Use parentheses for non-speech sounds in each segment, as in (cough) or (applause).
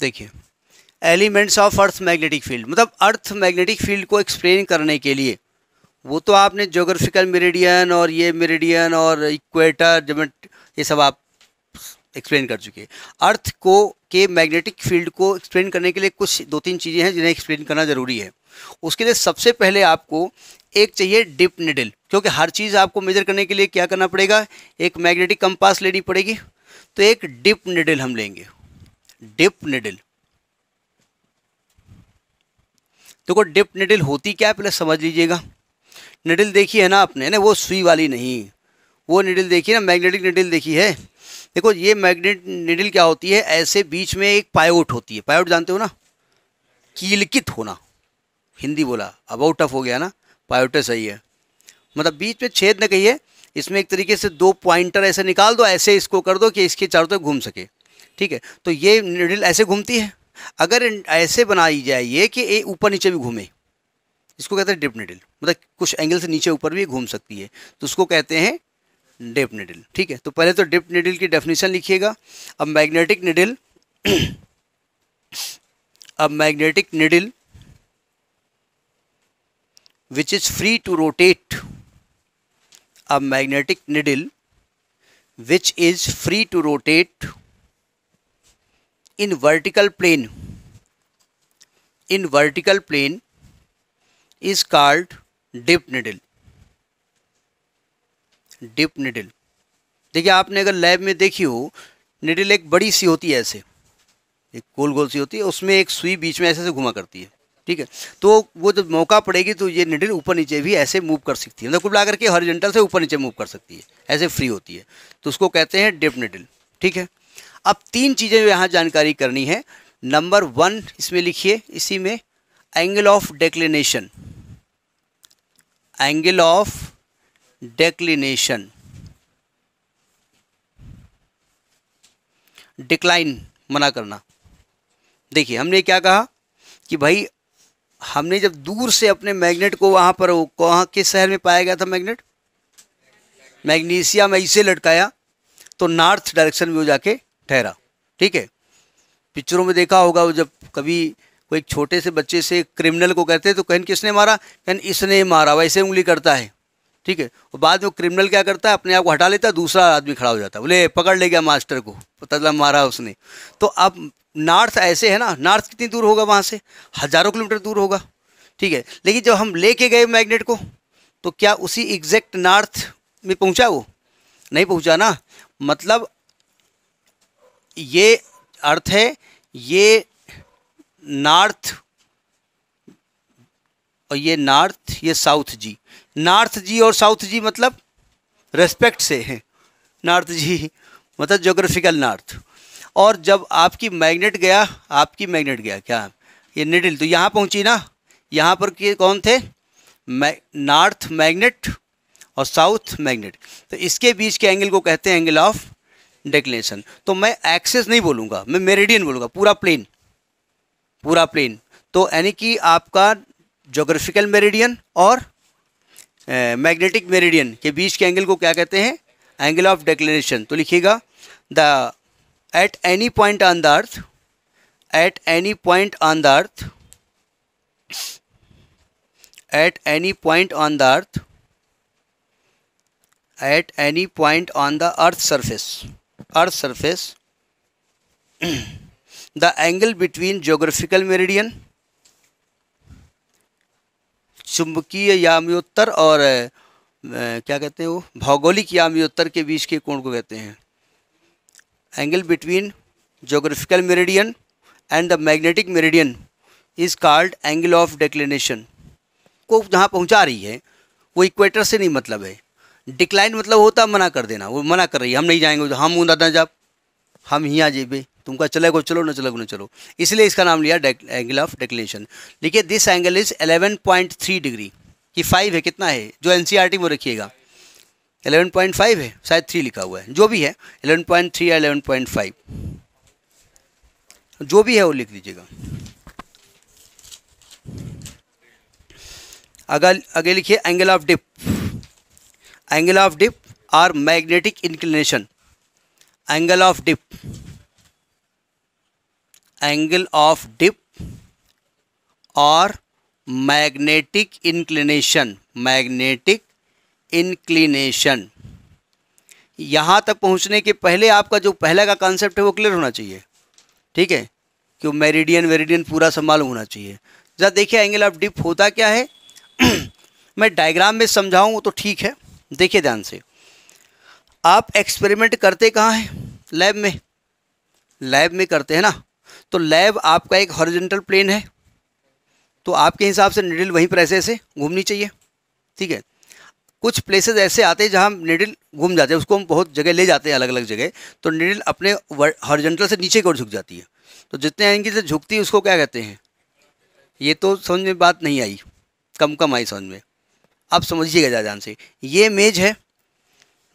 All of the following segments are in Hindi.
देखिए elements of earth magnetic field मतलब अर्थ मैग्नेटिक फील्ड को एक्सप्लेन करने के लिए वो तो आपने जोग्राफिकल मेरिडियन और ये मेरिडियन और इक्वेटर जब ये सब आप एक्सप्लेन कर चुके हैं अर्थ को के मैग्नेटिक फील्ड को एक्सप्लेन करने के लिए कुछ दो तीन चीज़ें हैं जिन्हें एक्सप्लेन करना ज़रूरी है उसके लिए सबसे पहले आपको एक चाहिए डिप निडल क्योंकि हर चीज़ आपको मेजर करने के लिए क्या करना पड़ेगा एक मैग्नेटिक कंपास लेनी पड़ेगी तो एक डिप निडल हम लेंगे डिप निडिल देखो तो डिप निडिल होती क्या है पहले समझ लीजिएगा निडिल देखी है ना आपने ना वो सुई वाली नहीं वो निडिल देखी ना मैग्नेटिक निडिल देखी है देखो ये मैग्नेट निडिल क्या होती है ऐसे बीच में एक पायोट होती है पायोट जानते हो ना कीलकित होना हिंदी बोला अबाउट टफ हो गया ना पायोटे सही है मतलब बीच में छेद न कहिए इसमें एक तरीके से दो पॉइंटर ऐसे निकाल दो ऐसे इसको कर दो कि इसके चारों तरफ घूम सके ठीक है तो ये निडल ऐसे घूमती है अगर ऐसे बनाई जाए ये कि ये ऊपर नीचे भी घूमे इसको कहते हैं डिप निडल मतलब कुछ एंगल से नीचे ऊपर भी घूम सकती है तो उसको कहते हैं डिप निडल ठीक है तो पहले तो डिप निडल की डेफिनेशन लिखिएगा अब मैग्नेटिक निडल अब magnetic needle which is free to rotate अब magnetic needle which is free to rotate in vertical plane in vertical plane is called dip needle dip needle देखिए आपने अगर लैब में देखी हो निडल एक बड़ी सी होती है ऐसे एक गोल गोल सी होती है उसमें एक सुई बीच में ऐसे से घुमा करती है ठीक है तो वो जब मौका पड़ेगी तो ये निडल ऊपर नीचे भी ऐसे मूव कर सकती है मतलब कुल करके हॉरिजेंटल से ऊपर नीचे मूव कर सकती है ऐसे फ्री होती है तो उसको कहते हैं डिप निडल ठीक है अब तीन चीज़ें जो यहाँ जानकारी करनी है नंबर वन इसमें लिखिए इसी में angle of declination angle of declination decline मना करना देखिए हमने क्या कहा कि भाई हमने जब दूर से अपने मैग्नेट को वहाँ पर वहाँ किस शहर में पाया गया था मैग्नेट मैग्नीशिया में इसे लटकाया तो नॉर्थ डायरेक्शन में वो जाके ठहरा ठीक है पिक्चरों में देखा होगा वो जब कभी कोई छोटे से बच्चे से क्रिमिनल को कहते हैं तो कहन किसने मारा कहन इसने मारा वैसे उंगली करता है ठीक है और बाद में क्रिमिनल क्या करता है अपने आप को हटा लेता है दूसरा आदमी खड़ा हो जाता है बोले पकड़ ले गया मास्टर को पता मतलब चला मारा उसने तो अब नॉर्थ ऐसे है ना नॉर्थ कितनी दूर होगा वहाँ से हज़ारों किलोमीटर दूर होगा ठीक है लेकिन जब हम लेके गए मैग्नेट को तो क्या उसी एग्जैक्ट नॉर्थ में पहुँचा वो नहीं पहुँचा ना मतलब ये अर्थ है ये नॉर्थ और ये नॉर्थ ये साउथ जी नॉर्थ जी और साउथ जी मतलब रेस्पेक्ट से हैं नॉर्थ जी मतलब जोग्राफिकल नॉर्थ और जब आपकी मैग्नेट गया आपकी मैग्नेट गया क्या ये निडिल तो यहाँ पहुँची ना यहाँ पर के कौन थे नॉर्थ मैग्नेट और साउथ मैग्नेट तो इसके बीच के एंगल को कहते हैं एंगल ऑफ डेक्लिनेशन तो मैं एक्सेस नहीं बोलूँगा मैं मेरेडियन बोलूँगा पूरा प्लेन पूरा प्लेन तो यानी कि आपका जोग्राफिकल मेरेडियन और मैग्नेटिक uh, मेरेडियन के बीच के एंगल को क्या कहते हैं एंगल ऑफ डेक्लेनेशन तो लिखिएगा the at any point on the earth at any point on the earth at any point on the earth at any point on the earth surface earth surface the angle between geographical meridian चुंबकीय याम्योत्तर और क्या कहते हैं वो भौगोलिक याम्योत्तर के बीच के कोण को कहते हैं angle between geographical meridian and the magnetic meridian is called angle of declination को जहाँ पहुँचा रही है वो इक्वेटर से नहीं मतलब है डिक्लाइन मतलब होता मना कर देना वो मना कर रही है हम नहीं जाएंगे तो हम ऊँ दादा जाप हम ही आ जाइए तुमका चले को चलो ना चलो ना चलो इसलिए इसका नाम लिया एंगल ऑफ डिक्लेशन देखिए दिस एंगल इज 11.3 डिग्री कि फाइव है कितना है जो एन सी में रखिएगा 11.5 है शायद थ्री लिखा हुआ है जो भी है 11.3 या 11.5 जो भी है वो लिख दीजिएगा अगर आगे लिखिए angle of dip angle of dip or magnetic inclination angle of dip angle of dip or magnetic inclination magnetic inclination यहाँ तक पहुँचने के पहले आपका जो पहले का कॉन्सेप्ट है वो क्लियर होना चाहिए ठीक है क्यों मेरिडियन वेरिडियन पूरा संभाल होना चाहिए जरा देखिए एंगल ऑफ डिप होता क्या है (clears throat) मैं डायग्राम में समझाऊँ तो ठीक है देखिए ध्यान से आप एक्सपेरिमेंट करते कहाँ हैं लैब में लैब में करते हैं ना तो लैब आपका एक हॉरिजेंटल प्लेन है तो आपके हिसाब से निडिल वहीं पर ऐसे ऐसे घूमनी चाहिए ठीक है कुछ प्लेसेस ऐसे आते हैं जहाँ निडिल घूम जाते हैं उसको हम बहुत जगह ले जाते हैं अलग अलग जगह तो निडिल अपने हॉरिजेंटल से नीचे की ओर झुक जाती है तो जितने आएंगे से झुकती है उसको क्या कहते हैं ये तो समझ में बात नहीं आई कम कम आई समझ में आप समझिएगा ज़्यादा से ये मेज है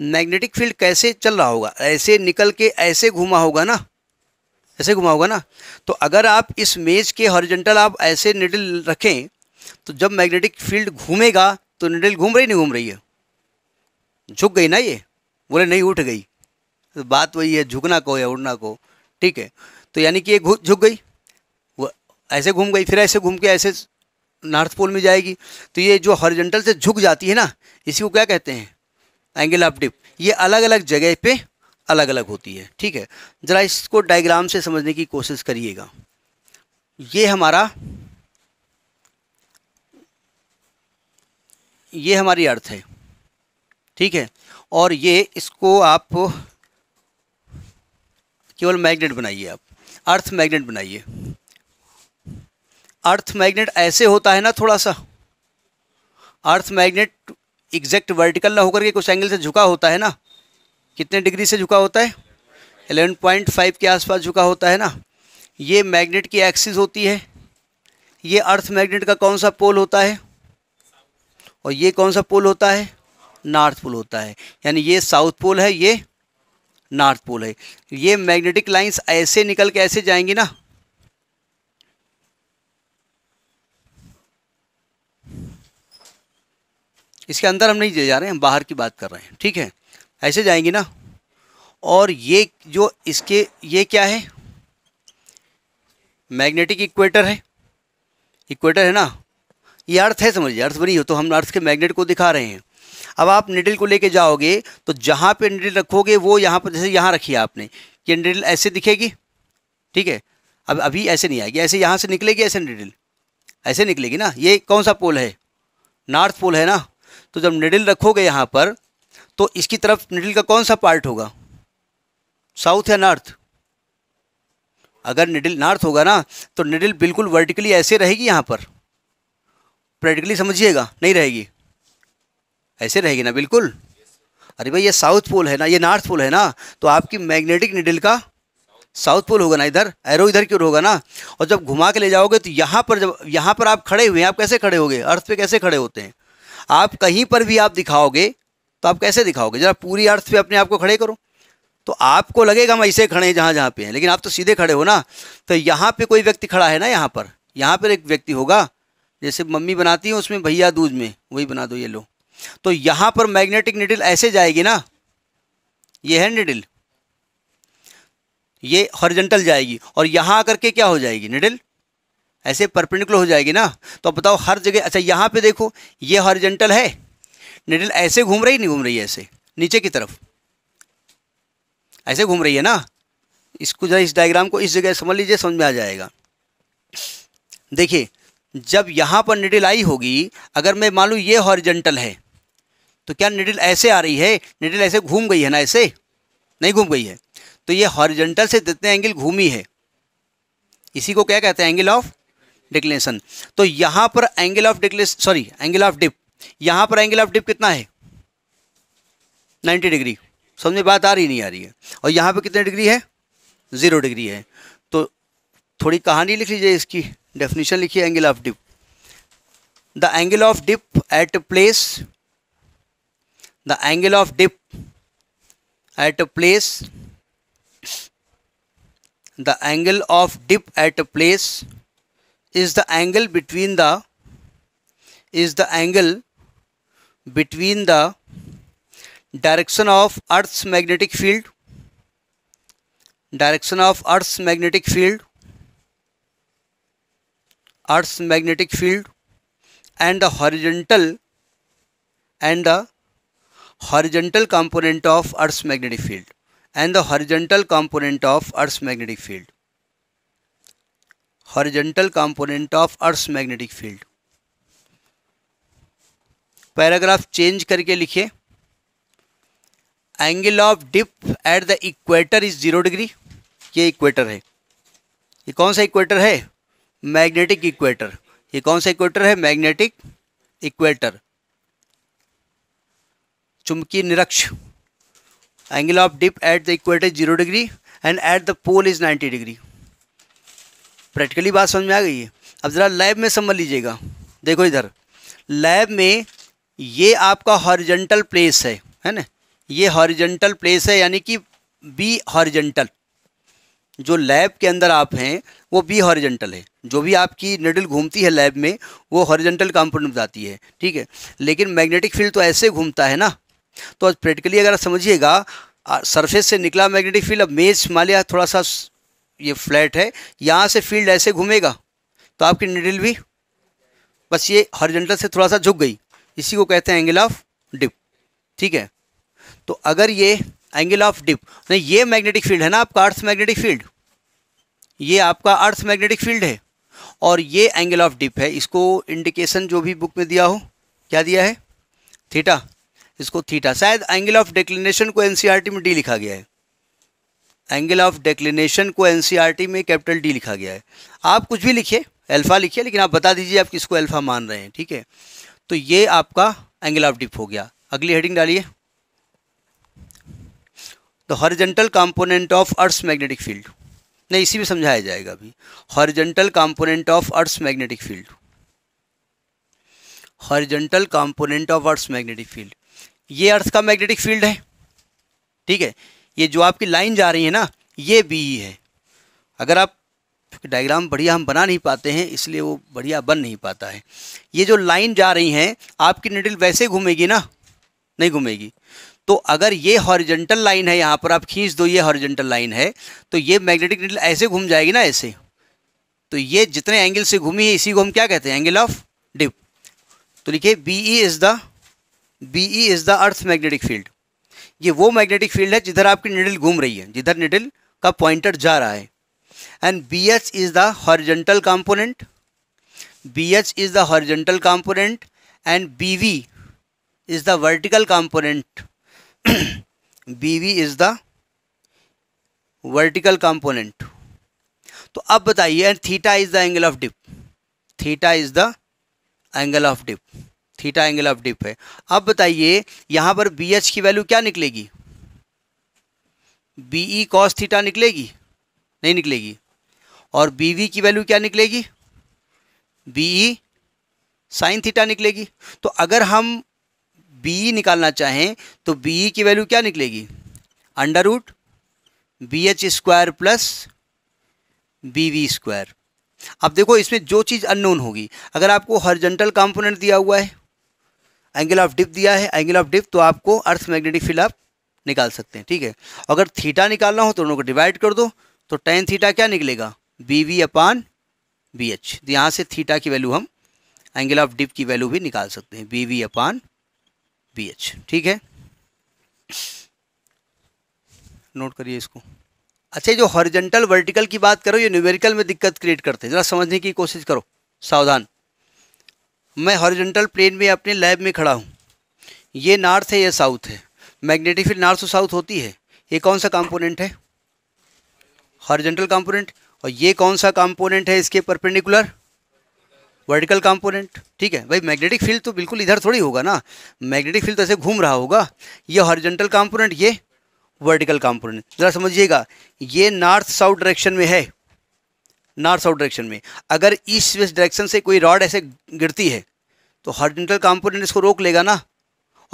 मैग्नेटिक फील्ड कैसे चल रहा होगा ऐसे निकल के ऐसे घुमा होगा ना ऐसे घुमा होगा ना तो अगर आप इस मेज के हॉरिजेंटल आप ऐसे निडल रखें तो जब मैग्नेटिक फील्ड घूमेगा तो निडल घूम रही नहीं घूम रही है झुक गई ना ये बोले नहीं उठ गई तो बात वही है झुकना को या उड़ना को ठीक है तो यानी कि ये झुक गई वो ऐसे घूम गई फिर ऐसे घूम के ऐसे नॉर्थ पोल में जाएगी तो ये जो हॉरिजेंटल से झुक जाती है ना इसी को क्या कहते हैं एंगल ऑफ डिप ये अलग अलग जगह पे अलग अलग होती है ठीक है ज़रा इसको डायग्राम से समझने की कोशिश करिएगा ये हमारा ये हमारी अर्थ है ठीक है और ये इसको आप केवल मैग्नेट बनाइए आप अर्थ मैग्नेट बनाइए अर्थ मैग्नेट ऐसे होता है ना थोड़ा सा अर्थ मैग्नेट एग्जैक्ट वर्टिकल ना होकर के कुछ एंगल से झुका होता है ना कितने डिग्री से झुका होता है 11.5 के आसपास झुका होता है ना ये मैग्नेट की एक्सिस होती है ये अर्थ मैग्नेट का कौन सा पोल होता है और ये कौन सा पोल होता है नॉर्थ पोल होता है यानी ये साउथ पोल है ये नॉर्थ पोल है ये मैग्नेटिक लाइंस ऐसे निकल के ऐसे जाएंगी ना इसके अंदर हम नहीं जा रहे हैं हम बाहर की बात कर रहे हैं ठीक है ऐसे जाएंगे ना और ये जो इसके ये क्या है मैग्नेटिक इक्वेटर है इक्वेटर है ना ये अर्थ है समझिए अर्थ बनी हो तो हम अर्थ के मैग्नेट को दिखा रहे हैं अब आप निडिल को लेके जाओगे तो जहाँ पे निडिल रखोगे वो यहाँ पर जैसे यहाँ रखी आपने ये निडिल ऐसे दिखेगी ठीक है अब अभी ऐसे नहीं आएगी ऐसे यहाँ से निकलेगी ऐसे निडिल ऐसे निकलेगी ना ये कौन सा पोल है नॉर्थ पोल है ना तो जब निडिल रखोगे यहाँ पर तो इसकी तरफ निडिल का कौन सा पार्ट होगा साउथ या नॉर्थ अगर निडिल नॉर्थ होगा ना तो निडिल बिल्कुल वर्टिकली ऐसे रहेगी यहाँ पर प्रैक्टिकली समझिएगा नहीं रहेगी ऐसे रहेगी ना बिल्कुल अरे भाई ये साउथ पोल है ना ये नॉर्थ पोल है ना तो आपकी मैग्नेटिक निडिल का साउथ पोल होगा ना इधर एरो इधर की ओर होगा ना और जब घुमा के ले जाओगे तो यहाँ पर जब यहाँ पर आप खड़े हुए हैं आप कैसे खड़े होगे अर्थ पे कैसे खड़े होते हैं आप कहीं पर भी आप दिखाओगे तो आप कैसे दिखाओगे जरा पूरी अर्थ पे अपने आप को खड़े करो तो आपको लगेगा हम ऐसे खड़े हैं जहाँ जहाँ पे हैं लेकिन आप तो सीधे खड़े हो ना तो यहाँ पे कोई व्यक्ति खड़ा है ना यहाँ पर यहाँ पर एक व्यक्ति होगा जैसे मम्मी बनाती है उसमें भैया दूध में वही बना दो ये लो तो यहाँ पर मैग्नेटिक निडिल ऐसे जाएगी ना ये है निडिल ये हॉरिजेंटल जाएगी और यहाँ आकर के क्या हो जाएगी निडिल ऐसे परपेंडिकुलर हो जाएगी ना तो आप बताओ हर जगह अच्छा यहाँ पे देखो ये हॉरिजेंटल है निडल ऐसे घूम रही नहीं घूम रही है ऐसे नीचे की तरफ ऐसे घूम रही है ना इसको जरा इस डायग्राम को इस जगह समझ लीजिए समझ में आ जाएगा देखिए जब यहाँ पर निडिल आई होगी अगर मैं मान लूँ ये हॉरिजेंटल है तो क्या निडिल ऐसे आ रही है निडिल ऐसे घूम गई है ना ऐसे नहीं घूम गई है तो ये हॉरिजेंटल से जितने एंगल घूमी है इसी को क्या कहते हैं एंगल ऑफ डिक्लेशन तो यहां पर angle of declination sorry angle of dip यहां पर एंगल ऑफ डिप कितना है 90 डिग्री समझ में बात आ रही नहीं आ रही है और यहां पर कितने डिग्री है ज़ीरो डिग्री है तो थोड़ी कहानी लिख लीजिए इसकी डेफिनेशन लिखिए angle of dip the angle of dip at place the angle of dip at place the angle of dip at place is the angle between the is the angle between the direction of earth's magnetic field direction of earth's magnetic field earth's magnetic field and the horizontal and the horizontal component of earth's magnetic field and the horizontal component of earth's magnetic field horizontal component of earth magnetic field paragraph change करके लिखिए angle of dip at the equator is zero degree ये इक्वेटर है ये कौन सा इक्वेटर है मैग्नेटिक इक्वेटर ये कौन सा इक्वेटर है मैग्नेटिक इक्वेटर चुंबकीय निरक्ष angle of dip at the equator zero degree and at the pole is ninety degree practically बात समझ में आ गई है अब ज़रा लैब में समझ लीजिएगा देखो इधर लैब में ये आपका हॉरिजेंटल प्लेस है है ना ये हॉरिजेंटल प्लेस है यानी कि बी हॉरिजेंटल जो लैब के अंदर आप हैं वो बी हॉरिजेंटल है जो भी आपकी निडल घूमती है लैब में वो हॉरिजेंटल कंपोनेंट बताती है ठीक है लेकिन मैग्नेटिक फील्ड तो ऐसे घूमता है ना तो आज प्रैक्टिकली अगर समझिएगा सरफेस से निकला मैग्नेटिक फील्ड अब मेज मान लिया थोड़ा सा ये फ्लैट है यहाँ से फील्ड ऐसे घूमेगा तो आपकी निडिल भी बस ये हॉरिजेंटल से थोड़ा सा झुक गई इसी को कहते हैं एंगल ऑफ डिप ठीक है तो अगर ये एंगल ऑफ डिप नहीं ये मैग्नेटिक फील्ड है ना आपका अर्थ मैग्नेटिक फील्ड ये आपका अर्थ मैग्नेटिक फील्ड है और ये एंगल ऑफ डिप है इसको इंडिकेशन जो भी बुक में दिया हो क्या दिया है थीटा इसको थीटा शायद एंगल ऑफ डिक्लिनेशन को एनसीईआरटी में डी लिखा गया है एंगल ऑफ डेक्लिनेशन को एनसीईआरटी में कैपिटल डी लिखा गया है आप कुछ भी लिखिए अल्फ़ा लिखिए लेकिन आप बता दीजिए आप किसको अल्फ़ा मान रहे हैं ठीक है तो ये आपका एंगल ऑफ डिप हो गया अगली हेडिंग डालिए the horizontal component of earth magnetic field नहीं इसी में समझाया जाएगा अभी horizontal component of earth magnetic field horizontal component of earth magnetic field ये अर्थ का मैग्नेटिक फील्ड है ठीक है ये जो आपकी लाइन जा रही है ना ये बी ई है अगर आप डायग्राम बढ़िया हम बना नहीं पाते हैं इसलिए वो बढ़िया बन नहीं पाता है ये जो लाइन जा रही हैं आपकी निडिल वैसे घूमेगी ना नहीं घूमेगी तो अगर ये हॉरिजेंटल लाइन है यहाँ पर आप खींच दो ये हॉरिजेंटल लाइन है तो ये मैग्नेटिक निडिल ऐसे घूम जाएगी ना ऐसे तो ये जितने एंगल से घूमी है इसी को हम क्या कहते हैं एंगल ऑफ डिप तो लिखिए B E is the B E is the earth magnetic field ये वो मैग्नेटिक फील्ड है जिधर आपकी निडल घूम रही है जिधर निडल का पॉइंटर जा रहा है and B H is the horizontal component B H is the horizontal component and B V is the vertical component B V is the vertical component तो अब बताइए and theta is the angle of dip theta is the angle of dip theta angle of dip है अब बताइए यहां पर बी एच की वैल्यू क्या निकलेगी बी ई कॉस थीटा निकलेगी नहीं निकलेगी और बी वी की वैल्यू क्या निकलेगी बी ई साइन थीटा निकलेगी तो अगर हम बी ई e निकालना चाहें तो बी ई e की वैल्यू क्या निकलेगी under root B H square plus B V square अब देखो इसमें जो चीज़ अननोन होगी अगर आपको हॉरिजॉन्टल कंपोनेंट दिया हुआ है एंगल ऑफ डिप दिया है एंगल ऑफ डिप तो आपको अर्थ मैग्नेटिक फील्ड आप निकाल सकते हैं ठीक है अगर थीटा निकालना हो तो उनको डिवाइड कर दो तो टेन थीटा क्या निकलेगा B V upon B H यहाँ से थीटा की वैल्यू हम एंगल ऑफ डिप की वैल्यू भी निकाल सकते हैं B V upon B H ठीक है नोट करिए इसको अच्छा जो हॉरिजेंटल वर्टिकल की बात करो ये न्यूमेरिकल में दिक्कत क्रिएट करते हैं ज़रा समझने की कोशिश करो सावधान मैं हॉरिजेंटल प्लेन में अपने लैब में खड़ा हूँ ये नॉर्थ है या साउथ है मैग्नेटिक फील्ड नॉर्थ और साउथ होती है ये कौन सा कंपोनेंट है हॉरिजेंटल कंपोनेंट और ये कौन सा कंपोनेंट है इसके परपेंडिकुलर वर्टिकल कंपोनेंट ठीक है भाई मैग्नेटिक फील्ड तो बिल्कुल इधर थोड़ी होगा ना मैग्नेटिक फील्ड तो ऐसे घूम रहा होगा ये हॉरिजेंटल कॉम्पोनेंट ये वर्टिकल कॉम्पोनेंट ज़रा समझिएगा ये नॉर्थ साउथ डायरेक्शन में है नॉर्थ साउथ डायरेक्शन में अगर ईस्ट वेस्ट डायरेक्शन से कोई रॉड ऐसे गिरती है तो हॉर्जेंटल कॉम्पोनेंट इसको रोक लेगा ना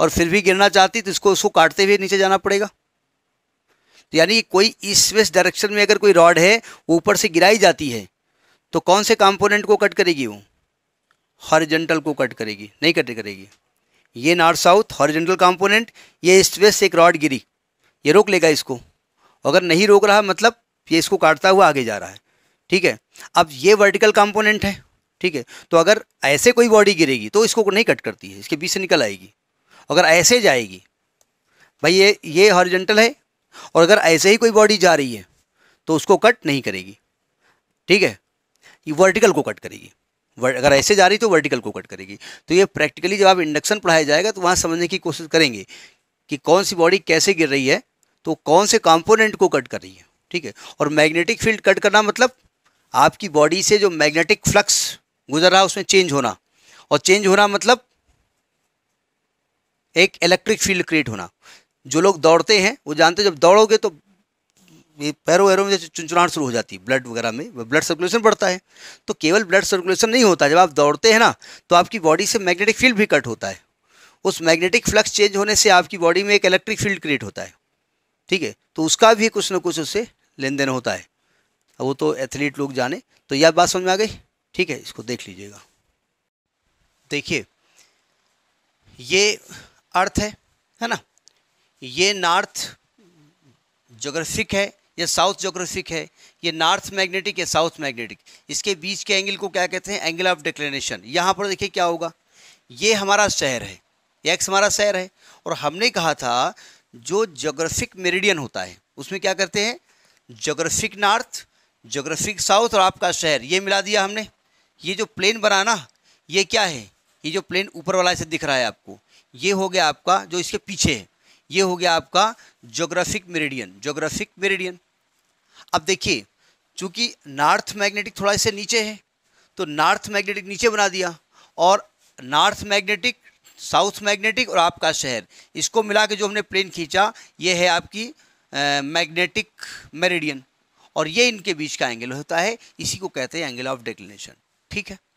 और फिर भी गिरना चाहती तो इसको उसको काटते हुए नीचे जाना पड़ेगा तो यानी कोई ईस्ट वेस्ट डायरेक्शन में अगर कोई रॉड है वो ऊपर से गिराई जाती है तो कौन से कॉम्पोनेंट को कट करेगी वो हॉरिजेंटल को कट करेगी नहीं कट करेगी ये नॉर्थ साउथ हॉरिजेंटल कॉम्पोनेंट ये ईस्ट वेस्ट से एक रॉड गिरी ये रोक लेगा इसको अगर नहीं रोक रहा मतलब ये इसको काटता हुआ आगे जा रहा है ठीक है अब ये वर्टिकल कंपोनेंट है ठीक है तो अगर ऐसे कोई बॉडी गिरेगी तो इसको नहीं कट करती है इसके बीच से निकल आएगी अगर ऐसे जाएगी भाई ये ये हॉरिजेंटल है और अगर ऐसे ही कोई बॉडी जा रही है तो उसको कट नहीं करेगी ठीक है ये वर्टिकल को कट करेगी अगर ऐसे जा रही तो वर्टिकल को कट करेगी तो ये प्रैक्टिकली जब आप इंडक्शन पढ़ाया जाएगा तो वहाँ समझने की कोशिश करेंगे कि कौन सी बॉडी कैसे गिर रही है तो कौन से कंपोनेंट को कट कर रही है ठीक है और मैग्नेटिक फील्ड कट करना मतलब आपकी बॉडी से जो मैग्नेटिक फ्लक्स गुजर रहा है उसमें चेंज होना और चेंज होना मतलब एक इलेक्ट्रिक फील्ड क्रिएट होना जो लोग दौड़ते हैं वो जानते हैं जब दौड़ोगे तो ये पैरों वैरों में चुनचुनाहट शुरू हो जाती है ब्लड वगैरह में ब्लड सर्कुलेशन बढ़ता है तो केवल ब्लड सर्कुलेशन नहीं होता जब आप दौड़ते हैं ना तो आपकी बॉडी से मैग्नेटिक फील्ड भी कट होता है उस मैग्नेटिक फ्लक्स चेंज होने से आपकी बॉडी में एक इलेक्ट्रिक फील्ड क्रिएट होता है ठीक है तो उसका भी कुछ ना कुछ उससे लेन देन होता है वो तो एथलीट लोग जाने तो यह बात समझ में आ गई ठीक है इसको देख लीजिएगा देखिए ये अर्थ है है ना ये नॉर्थ जोग्राफिक है ये साउथ जोग्राफिक है ये नॉर्थ मैग्नेटिक या साउथ मैग्नेटिक इसके बीच के एंगल को क्या कहते हैं एंगल ऑफ डिक्लेनेशन यहाँ पर देखिए क्या होगा ये हमारा शहर है एक्स हमारा शहर है और हमने कहा था जो जोग्राफिक मेरिडियन होता है उसमें क्या करते हैं जोग्राफिक नॉर्थ जोग्राफिक साउथ और आपका शहर ये मिला दिया हमने ये जो प्लेन बना ना ये क्या है ये जो प्लेन ऊपर वाला से दिख रहा है आपको ये हो गया आपका जो इसके पीछे है ये हो गया आपका जोग्राफिक मेरिडियन जोग्राफिक मेरिडियन अब देखिए चूँकि नॉर्थ मैग्नेटिक थोड़ा इससे नीचे है तो नॉर्थ मैग्नेटिक नीचे बना दिया और नॉर्थ मैग्नेटिक साउथ मैग्नेटिक और आपका शहर इसको मिला के जो हमने प्लेन खींचा ये है आपकी मैग्नेटिक मेरिडियन और ये इनके बीच का एंगल होता है इसी को कहते हैं एंगल ऑफ डिक्लिनेशन ठीक है